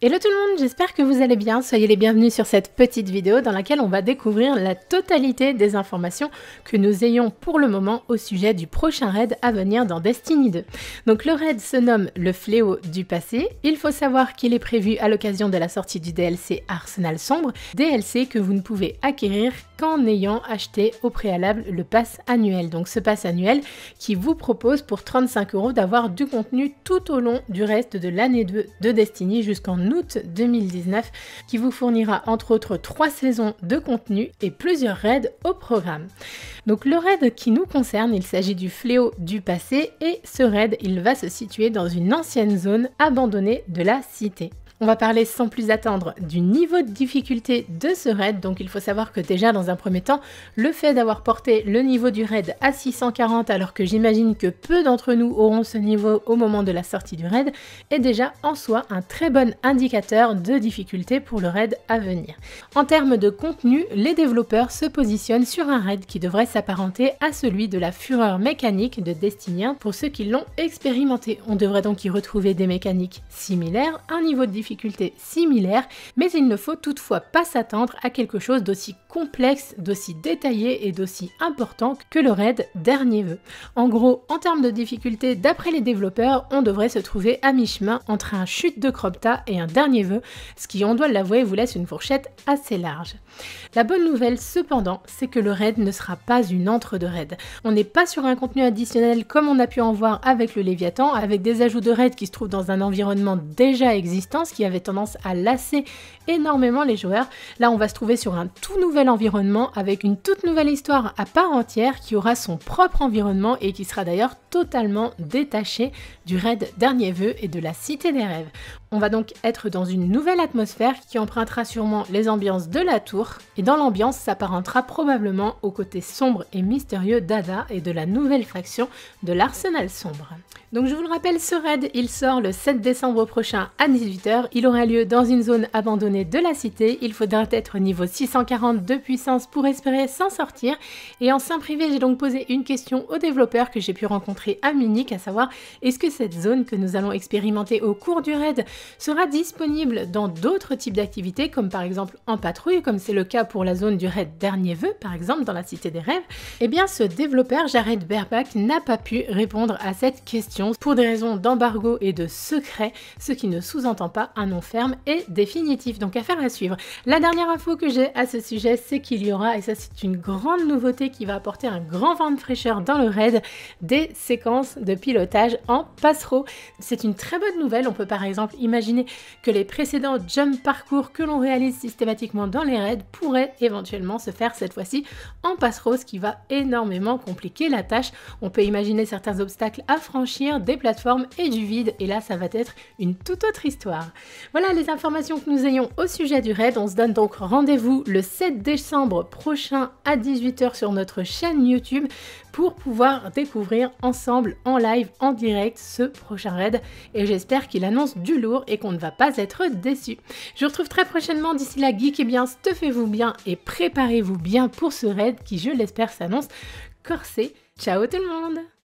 Hello tout le monde, j'espère que vous allez bien. Soyez les bienvenus sur cette petite vidéo dans laquelle on va découvrir la totalité des informations que nous ayons pour le moment au sujet du prochain raid à venir dans Destiny 2. Donc le raid se nomme le fléau du passé. Il faut savoir qu'il est prévu à l'occasion de la sortie du DLC Arsenal Sombre, DLC que vous ne pouvez acquérir qu'en ayant acheté au préalable le pass annuel. Donc ce pass annuel qui vous propose pour 35 euros d'avoir du contenu tout au long du reste de l'année 2 de Destiny jusqu'en août 2019 qui vous fournira entre autres trois saisons de contenu et plusieurs raids au programme. Donc le raid qui nous concerne, il s'agit du fléau du passé et ce raid, il va se situer dans une ancienne zone abandonnée de la cité. On va parler sans plus attendre du niveau de difficulté de ce raid, donc il faut savoir que déjà dans un premier temps, le fait d'avoir porté le niveau du raid à 640 alors que j'imagine que peu d'entre nous auront ce niveau au moment de la sortie du raid, est déjà en soi un très bon indicateur de difficulté pour le raid à venir. En termes de contenu, les développeurs se positionnent sur un raid qui devrait s'apparenter à celui de la fureur mécanique de Destiny pour ceux qui l'ont expérimenté. On devrait donc y retrouver des mécaniques similaires, un niveau de difficulté similaires, mais il ne faut toutefois pas s'attendre à quelque chose d'aussi complexe, d'aussi détaillé et d'aussi important que le raid Dernier Vœu. En gros, en termes de difficultés, d'après les développeurs, on devrait se trouver à mi-chemin entre un chute de Cropta et un Dernier Vœu, ce qui, on doit l'avouer, vous laisse une fourchette assez large. La bonne nouvelle, cependant, c'est que le raid ne sera pas une entre de raid. On n'est pas sur un contenu additionnel comme on a pu en voir avec le Léviathan, avec des ajouts de raid qui se trouvent dans un environnement déjà existant, ce qui avait tendance à lasser énormément les joueurs. Là, on va se trouver sur un tout nouvel environnement avec une toute nouvelle histoire à part entière qui aura son propre environnement et qui sera d'ailleurs totalement détaché du raid Dernier Vœu et de la Cité des Rêves. On va donc être dans une nouvelle atmosphère qui empruntera sûrement les ambiances de la tour et dans l'ambiance s'apparentera probablement aux côtés sombre et mystérieux d'Ada et de la nouvelle faction de l'Arsenal sombre. Donc je vous le rappelle, ce raid il sort le 7 décembre prochain à 18h il aura lieu dans une zone abandonnée de la cité. Il faudra être niveau 640 de puissance pour espérer s'en sortir. Et en sein privé, j'ai donc posé une question au développeur que j'ai pu rencontrer à Munich, à savoir est-ce que cette zone que nous allons expérimenter au cours du raid sera disponible dans d'autres types d'activités, comme par exemple en patrouille, comme c'est le cas pour la zone du raid Dernier Vœu, par exemple dans la Cité des Rêves Eh bien, ce développeur, Jared Berbach, n'a pas pu répondre à cette question pour des raisons d'embargo et de secret, ce qui ne sous-entend pas un nom ferme et définitif. Donc affaire à suivre. La dernière info que j'ai à ce sujet, c'est qu'il y aura, et ça c'est une grande nouveauté qui va apporter un grand vent de fraîcheur dans le raid, des séquences de pilotage en passereau. C'est une très bonne nouvelle. On peut par exemple imaginer que les précédents jump parcours que l'on réalise systématiquement dans les raids pourraient éventuellement se faire cette fois-ci en passereau, ce qui va énormément compliquer la tâche. On peut imaginer certains obstacles à franchir, des plateformes et du vide, et là ça va être une toute autre histoire. Voilà les informations que nous ayons au sujet du raid. On se donne donc rendez-vous le 7 décembre prochain à 18h sur notre chaîne YouTube pour pouvoir découvrir ensemble en live, en direct, ce prochain raid. Et j'espère qu'il annonce du lourd et qu'on ne va pas être déçu. Je vous retrouve très prochainement. D'ici là, geek, et bien, stuffez-vous bien et préparez-vous bien pour ce raid qui, je l'espère, s'annonce corsé. Ciao tout le monde